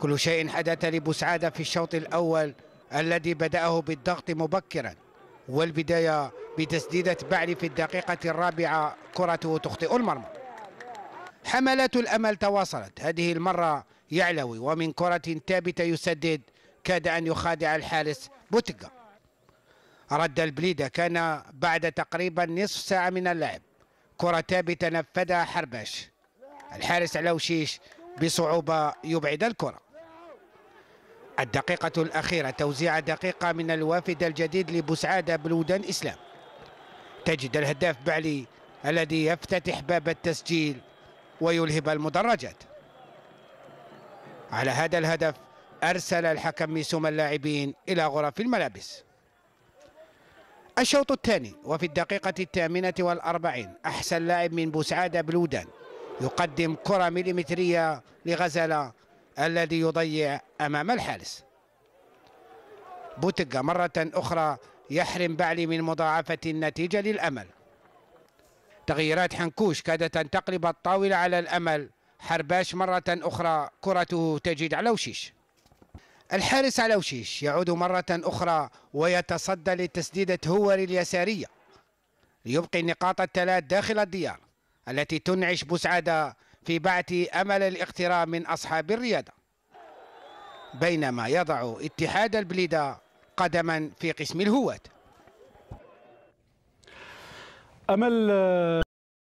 كل شيء حدث لبوسعادة في الشوط الأول الذي بدأه بالضغط مبكرا والبداية بتسديدة بعلي في الدقيقة الرابعة كرته تخطئ المرمى حملات الأمل تواصلت هذه المرة يعلوي ومن كرة ثابتة يسدد كاد أن يخادع الحارس بوتيكا رد البليدة كان بعد تقريبا نصف ساعة من اللعب كرة ثابتة نفذها حرباش الحارس علوشيش بصعوبة يبعد الكرة الدقيقة الأخيرة توزيع دقيقة من الوافد الجديد لبسعادة بلودان إسلام تجد الهداف بعلي الذي يفتتح باب التسجيل ويلهب المدرجات على هذا الهدف أرسل الحكم ميسوم اللاعبين إلى غرف الملابس الشوط الثاني وفي الدقيقة الثامنة والأربعين أحسن لاعب من بوسعادة بلودان يقدم كرة مليمترية لغزلة الذي يضيع أمام الحارس بوتقة مرة أخرى يحرم بعلي من مضاعفة النتيجة للأمل تغييرات حنكوش كادت أن تقلب الطاولة على الأمل حرباش مرة أخرى كرته تجد على وشيش الحارس على وشيش يعود مرة أخرى ويتصدى لتسديدة هوري اليسارية ليبقي النقاط الثلاث داخل الديار التي تنعش بسعادة في بعث أمل الاقتراب من أصحاب الرياضة بينما يضع اتحاد البليده قدما في قسم الهواه أمل